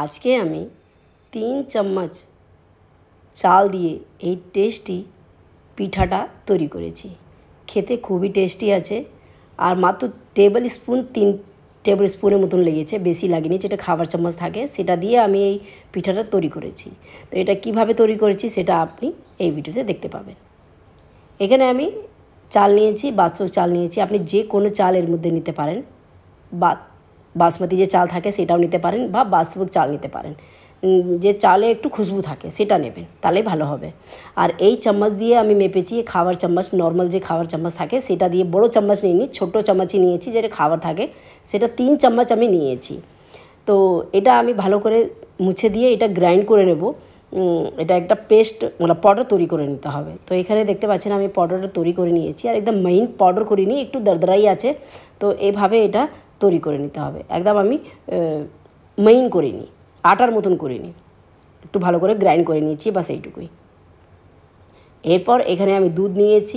আজকে আমি তিন চামচ চাল দিয়ে এই টেস্টি পিঠাটা তৈরি করেছি খেতে খুবই টেস্টি আছে আর মাত্র টেবিল স্পুন তিন টেবিল স্পুনের মতন লেগেছে বেশি লাগেনি যেটা খাবার চামচ থাকে সেটা দিয়ে আমি এই পিঠাটা তৈরি করেছি তো এটা কিভাবে তৈরি করেছি সেটা আপনি এই ভিডিওতে দেখতে পাবেন এখানে আমি চাল নিয়েছি বাচ্চ চাল নিয়েছি আপনি যে কোনো চাল এর মধ্যে নিতে পারেন বা বাসমতি যে চাল থাকে সেটাও নিতে পারেন বা বাসমুক চাল নিতে পারেন যে চালে একটু খুশবু থাকে সেটা নেবেন তাহলে ভালো হবে আর এই চামচ দিয়ে আমি মেপেছি খাবার চামচ নর্মাল যে খাবার চামচ থাকে সেটা দিয়ে বড় চামচ নিইনি ছোট চামচই নিয়েছি যেটা খাবার থাকে সেটা তিন চামচ আমি নিয়েছি তো এটা আমি ভালো করে মুছে দিয়ে এটা গ্রাইন্ড করে নেব এটা একটা পেস্ট মানে পাউডার তৈরি করে নিতে হবে তো এখানে দেখতে পাচ্ছেন আমি পাউডারটা তৈরি করে নিয়েছি আর একদম মেইন পাউডার করিনি একটু দরদরাই আছে তো এভাবে এটা তৈরি করে নিতে হবে একদম আমি মেইন করিনি আটার মতন করিনি একটু ভালো করে গ্রাইন্ড করে নিয়েছি বাস এইটুকুই এরপর এখানে আমি দুধ নিয়েছি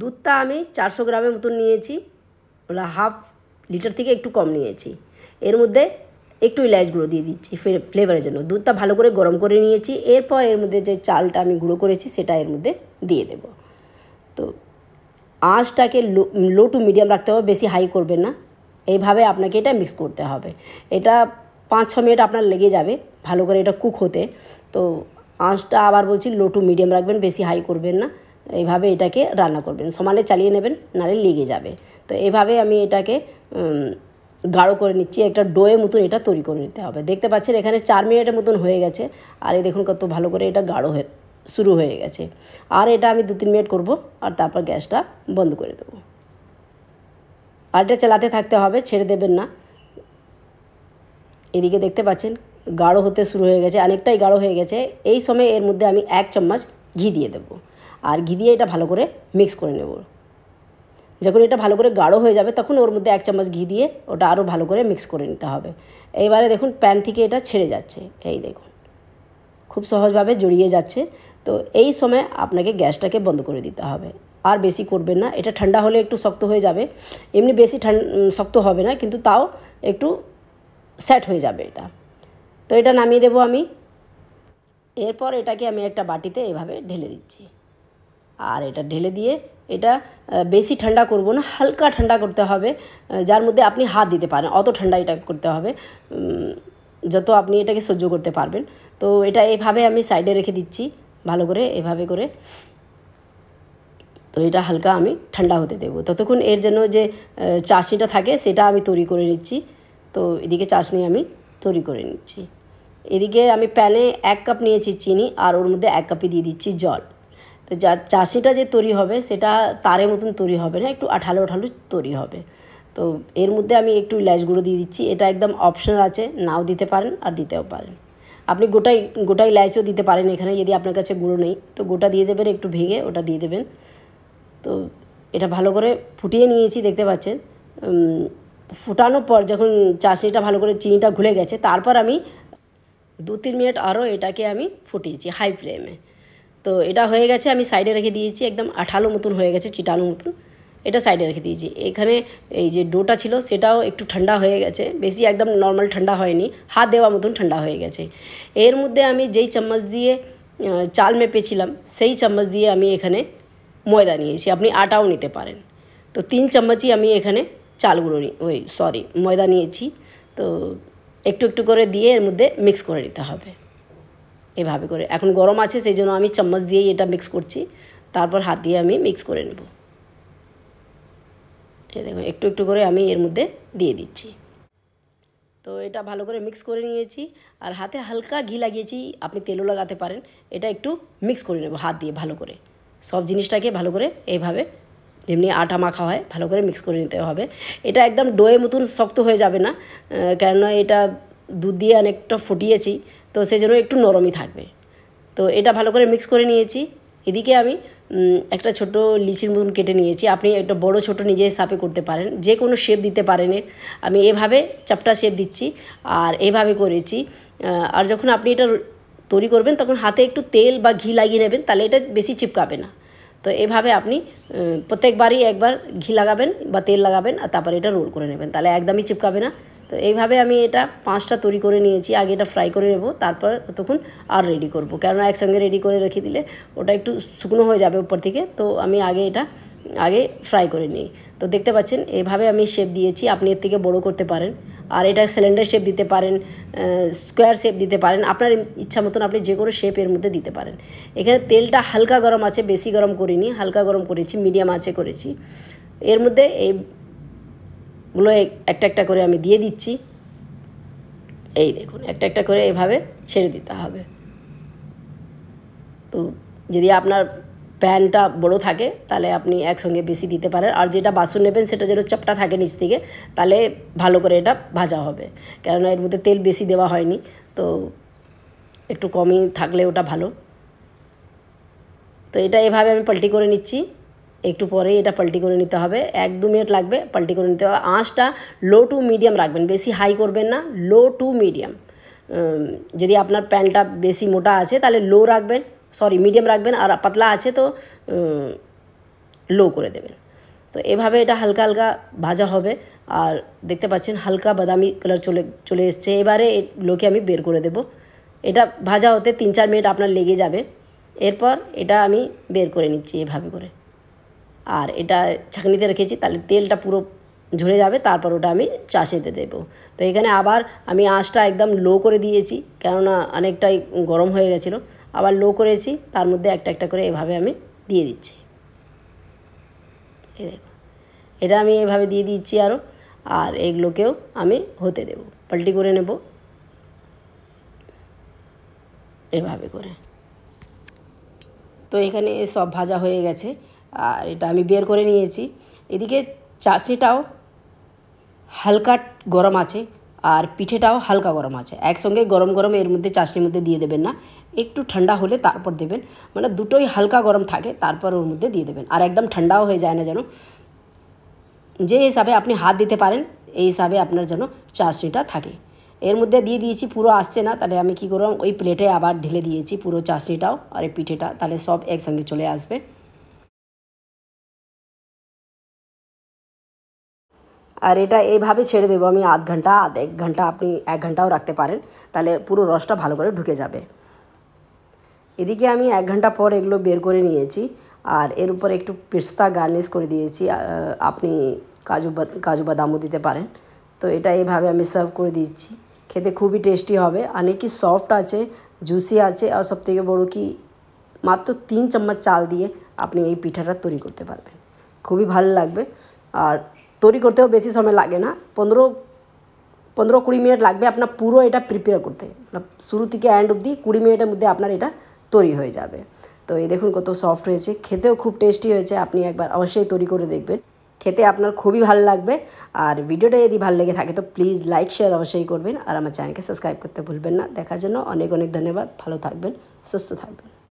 দুধটা আমি চারশো গ্রামের মতন নিয়েছি ওটা হাফ লিটার থেকে একটু কম নিয়েছি এর মধ্যে একটু ইলাচ গুঁড়ো দিয়ে দিচ্ছি ফ্লেভারের জন্য দুধটা ভালো করে গরম করে নিয়েছি এরপর এর মধ্যে যে চালটা আমি গুঁড়ো করেছি সেটা এর মধ্যে দিয়ে দেব তো আঁচটাকে লো লো টু মিডিয়াম রাখতে হবে বেশি হাই করবেন না এইভাবে আপনাকে এটা মিক্স করতে হবে এটা পাঁচ ছ মিনিট আপনার লেগে যাবে ভালো করে এটা কুক হতে তো আঁচটা আবার বলছি লো টু মিডিয়াম রাখবেন বেশি হাই করবেন না এইভাবে এটাকে রান্না করবেন সমানে চালিয়ে নেবেন নাহলে লেগে যাবে তো এইভাবে আমি এটাকে গাঢ় করে নিচ্ছি একটা ডোয়ে মতন এটা তৈরি করে নিতে হবে দেখতে পাচ্ছেন এখানে চার মিনিটের মতন হয়ে গেছে আর এই দেখুন কত ভালো করে এটা গাঢ় হয়ে শুরু হয়ে গেছে আর এটা আমি দু তিন মিনিট করব আর তারপর গ্যাসটা বন্ধ করে দেবো আর এটা চালাতে থাকতে হবে ছেড়ে দেবেন না এদিকে দেখতে পাচ্ছেন গাঢ় হতে শুরু হয়ে গেছে অনেকটাই গাঢ় হয়ে গেছে এই সময় এর মধ্যে আমি এক চামচ ঘি দিয়ে দেব আর ঘি দিয়ে এটা ভালো করে মিক্স করে নেব যখন এটা ভালো করে গাঢ় হয়ে যাবে তখন ওর মধ্যে এক চামচ ঘি দিয়ে ওটা আরও ভালো করে মিক্স করে নিতে হবে এইবারে দেখুন প্যান থেকে এটা ছেড়ে যাচ্ছে এই দেখুন খুব সহজভাবে জড়িয়ে যাচ্ছে তো এই সময় আপনাকে গ্যাসটাকে বন্ধ করে দিতে হবে আর বেশি করবেন না এটা ঠান্ডা হলে একটু শক্ত হয়ে যাবে এমনি বেশি শক্ত হবে না কিন্তু তাও একটু সেট হয়ে যাবে এটা তো এটা নামিয়ে দেবো আমি এরপর এটাকে আমি একটা বাটিতে এভাবে ঢেলে দিচ্ছি আর এটা ঢেলে দিয়ে এটা বেশি ঠান্ডা করব না হালকা ঠান্ডা করতে হবে যার মধ্যে আপনি হাত দিতে পারেন অত ঠান্ডা এটা করতে হবে যত আপনি এটাকে সহ্য করতে পারবেন তো এটা এভাবে আমি সাইডে রেখে দিচ্ছি ভালো করে এভাবে করে তো এটা হালকা আমি ঠান্ডা হতে দেবো ততক্ষণ এর জন্য যে চাশনিটা থাকে সেটা আমি তৈরি করে নিচ্ছি তো এদিকে চাশনি আমি তৈরি করে নিচ্ছি এদিকে আমি প্যানে এক কাপ নিয়েছি চিনি আর ওর মধ্যে এক কাপই দিয়ে দিচ্ছি জল তো যা চাশনিটা যে তৈরি হবে সেটা তারের মতন তৈরি হবে না একটু আঠালো আঠালো তৈরি হবে তো এর মধ্যে আমি একটু ইলাচ গুঁড়ো দিয়ে দিচ্ছি এটা একদম অপশনাল আছে নাও দিতে পারেন আর দিতেও পারেন আপনি গোটাই গোটাই ইলাচও দিতে পারেন এখানে যদি আপনার কাছে গুঁড়ো নেই তো গোটা দিয়ে দেবেন একটু ভেঙে ওটা দিয়ে দেবেন তো এটা ভালো করে ফুটিয়ে নিয়েছি দেখতে পাচ্ছেন ফুটানোর পর যখন চাষিটা ভালো করে চিনিটা ঘুলে গেছে তারপর আমি দু তিন মিনিট আরও এটাকে আমি ফুটিয়েছি হাই ফ্লেমে তো এটা হয়ে গেছে আমি সাইডে রেখে দিয়েছি একদম আঠালো মতন হয়ে গেছে চিটানো মতন এটা সাইডে রেখে দিয়েছি এখানে এই যে ডোটা ছিল সেটাও একটু ঠান্ডা হয়ে গেছে বেশি একদম নর্মাল ঠান্ডা হয়নি হাত দেওয়া মতন ঠান্ডা হয়ে গেছে এর মধ্যে আমি যেই চামচ দিয়ে চাল মেপেছিলাম সেই চামচ দিয়ে আমি এখানে ময়দা নিয়েছি আপনি আটাও নিতে পারেন তো তিন চামচই আমি এখানে চাল গুঁড়ো ওই সরি ময়দা নিয়েছি তো একটু একটু করে দিয়ে এর মধ্যে মিক্স করে নিতে হবে এভাবে করে এখন গরম আছে সেই জন্য আমি চামচ দিয়েই এটা মিক্স করছি তারপর হাত দিয়ে আমি মিক্স করে নেব এই একটু একটু করে আমি এর মধ্যে দিয়ে দিচ্ছি তো এটা ভালো করে মিক্স করে নিয়েছি আর হাতে হালকা ঘি লাগিয়েছি আপনি তেলও লাগাতে পারেন এটা একটু মিক্স করে নেব হাত দিয়ে ভালো করে সব জিনিসটাকে ভালো করে এইভাবে যেমনি আটা মাখা হয় ভালো করে মিক্স করে নিতে হবে এটা একদম ডোয়ের মতন শক্ত হয়ে যাবে না কেননা এটা দুধ দিয়ে অনেকটা ফুটিয়েছি তো সেই জন্য একটু নরমই থাকবে তো এটা ভালো করে মিক্স করে নিয়েছি এদিকে আমি একটা ছোট লিচির মতন কেটে নিয়েছি আপনি একটা বড় ছোট নিজে সাপে করতে পারেন যে কোনো শেপ দিতে পারেন এর আমি এভাবে চাপটা শেপ দিচ্ছি আর এভাবে করেছি আর যখন আপনি এটা তৈরি করবেন তখন হাতে একটু তেল বা ঘি লাগিয়ে নেবেন তাহলে এটা বেশি চিপকাবে না তো এভাবে আপনি প্রত্যেকবারই একবার ঘি লাগাবেন বা তেল লাগাবেন আর তারপরে এটা রোল করে নেবেন তাহলে একদমই চিপকাবে না তো এইভাবে আমি এটা পাঁচটা তৈরি করে নিয়েছি আগে এটা ফ্রাই করে নেব তারপর তখন আর রেডি করব কেননা একসঙ্গে রেডি করে রেখে দিলে ওটা একটু শুকনো হয়ে যাবে উপর থেকে তো আমি আগে এটা আগে ফ্রাই করে নিই তো দেখতে পাচ্ছেন এভাবে আমি শেপ দিয়েছি আপনি এর থেকে বড় করতে পারেন আর এটা সিলিন্ডার শেপ দিতে পারেন স্কোয়ার শেপ দিতে পারেন আপনার ইচ্ছা মতন আপনি যে কোনো শেপের মধ্যে দিতে পারেন এখানে তেলটা হালকা গরম আছে বেশি গরম করিনি হালকা গরম করেছি মিডিয়াম আছে করেছি এর মধ্যে এইগুলো একটা একটা করে আমি দিয়ে দিচ্ছি এই দেখুন একটা একটা করে এভাবে ছেড়ে দিতে হবে তো যদি আপনার প্যানটা বড় থাকে তাহলে আপনি একসঙ্গে বেশি দিতে পারেন আর যেটা বাসন নেবেন সেটা যেন চপটা থাকে নিচ থেকে তাহলে ভালো করে এটা ভাজা হবে কেননা এর মধ্যে তেল বেশি দেওয়া হয়নি তো একটু কমই থাকলে ওটা ভালো তো এটা এভাবে আমি পাল্টি করে নিচ্ছি একটু পরেই এটা পাল্টি করে নিতে হবে এক দু মিনিট লাগবে পাল্টি করে নিতে হবে আঁচটা লো টু মিডিয়াম রাখবেন বেশি হাই করবেন না লো টু মিডিয়াম যদি আপনার প্যানটা বেশি মোটা আছে তাহলে লো রাখবেন সরি মিডিয়াম রাখবেন আর পাতলা আছে তো লো করে দেবেন তো এভাবে এটা হালকা হালকা ভাজা হবে আর দেখতে পাচ্ছেন হালকা বাদামি কালার চলে চলে এসছে এবারে লোকে আমি বের করে দেব এটা ভাজা হতে তিন চার মিনিট আপনার লেগে যাবে এরপর এটা আমি বের করে নিচ্ছি এভাবে করে আর এটা ছাঁকনিতে রেখেছি তাহলে তেলটা পুরো ঝরে যাবে তারপর ওটা আমি চাষেতে দেবো তো এখানে আবার আমি আঁচটা একদম লো করে দিয়েছি কেননা অনেকটাই গরম হয়ে গেছিলো আবার লো করেছি তার মধ্যে একটা একটা করে এভাবে আমি দিয়ে দিচ্ছি এই দেখো এটা আমি এভাবে দিয়ে দিচ্ছি আরও আর এগুলোকেও আমি হতে দেব পাল্টি করে নেব এভাবে করে তো এখানে সব ভাজা হয়ে গেছে আর এটা আমি বের করে নিয়েছি এদিকে চাষিটাও হালকা গরম আছে আর পিঠেটাও হালকা গরম আছে একসঙ্গে গরম গরম এর মধ্যে চাষনির মধ্যে দিয়ে দেবেন না একটু ঠান্ডা হলে তারপর দেবেন মানে দুটোই হালকা গরম থাকে তারপর ওর মধ্যে দিয়ে দেবেন আর একদম ঠান্ডাও হয়ে যায় না যেন যে হিসাবে আপনি হাত দিতে পারেন এই হিসাবে আপনার যেন চাষনিটা থাকে এর মধ্যে দিয়ে দিয়েছি পুরো আসছে না তাহলে আমি কি করলাম ওই প্লেটে আবার ঢেলে দিয়েছি পুরো চাষনিটাও আর এই পিঠেটা তাহলে সব একসঙ্গে চলে আসবে আর এটা এইভাবে ছেড়ে দেবো আমি আধ ঘন্টা আধ এক ঘন্টা আপনি এক ঘন্টাও রাখতে পারেন তাহলে পুরো রসটা ভালো করে ঢুকে যাবে এদিকে আমি এক ঘন্টা পর এগুলো বের করে নিয়েছি আর এর উপর একটু পিস্তা গার্নিশ করে দিয়েছি আপনি কাজু কাজু বাদামও দিতে পারেন তো এটা এইভাবে আমি সার্ভ করে দিচ্ছি খেতে খুবই টেস্টি হবে অনেকই সফট আছে জুসি আছে আর সবথেকে বড় কি মাত্র তিন চামচ চাল দিয়ে আপনি এই পিঠাটা তৈরি করতে পারবেন খুবই ভালো লাগবে আর তৈরি করতেও বেশি সময় লাগে না পনেরো পনেরো কুড়ি মিনিট লাগবে আপনার পুরো এটা প্রিপেয়ার করতে শুরু থেকে অ্যান্ড অবধি কুড়ি মিনিটের মধ্যে আপনার এটা তৈরি হয়ে যাবে তো এই দেখুন কত সফট হয়েছে খেতেও খুব টেস্টি হয়েছে আপনি একবার অবশ্যই তৈরি করে দেখবেন খেতে আপনার খুবই ভালো লাগবে আর ভিডিওটা যদি ভালো লেগে থাকে তো প্লিজ লাইক শেয়ার অবশ্যই করবেন আর আমার চ্যানেলকে সাবস্ক্রাইব করতে ভুলবেন না দেখার জন্য অনেক অনেক ধন্যবাদ ভালো থাকবেন সুস্থ থাকবেন